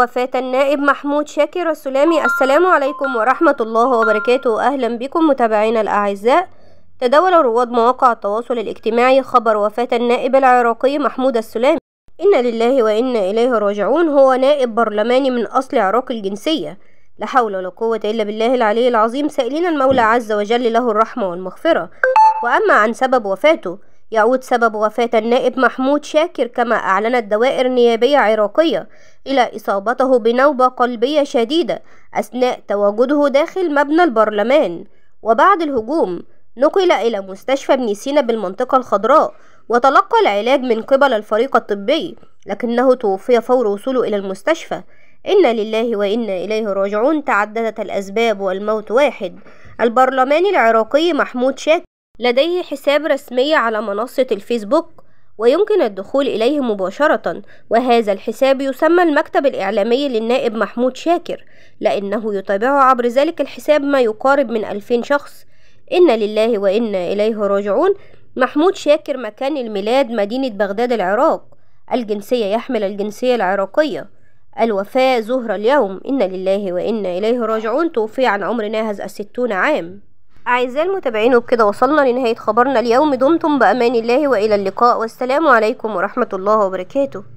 وفاة النائب محمود شاكر السلامي السلام عليكم ورحمة الله وبركاته أهلا بكم متابعينا الأعزاء تداول رواد مواقع التواصل الاجتماعي خبر وفاة النائب العراقي محمود السلامي إن لله وإنا إليه راجعون هو نائب برلماني من أصل عراقي الجنسية لا حول ولا قوة إلا بالله العلي العظيم سائلين المولى عز وجل له الرحمة والمغفرة وأما عن سبب وفاته يعود سبب وفاة النائب محمود شاكر كما أعلنت دوائر نيابية عراقية إلى إصابته بنوبة قلبية شديدة أثناء تواجده داخل مبنى البرلمان وبعد الهجوم نقل إلى مستشفى ابن سينا بالمنطقة الخضراء وتلقى العلاج من قبل الفريق الطبي لكنه توفي فور وصوله إلى المستشفى إنا لله وإنا إليه راجعون تعددت الأسباب والموت واحد البرلمان العراقي محمود شاكر لديه حساب رسمي على منصة الفيسبوك ويمكن الدخول إليه مباشرة وهذا الحساب يسمى المكتب الإعلامي للنائب محمود شاكر لأنه يتابعه عبر ذلك الحساب ما يقارب من ألفين شخص إن لله وإنا إليه راجعون محمود شاكر مكان الميلاد مدينة بغداد العراق الجنسية يحمل الجنسية العراقية الوفاة زهرة اليوم إن لله وإنا إليه راجعون توفي عن عمر ناهز الستون عام أعزائي المتابعين وبكده وصلنا لنهاية خبرنا اليوم دمتم بأمان الله وإلى اللقاء والسلام عليكم ورحمة الله وبركاته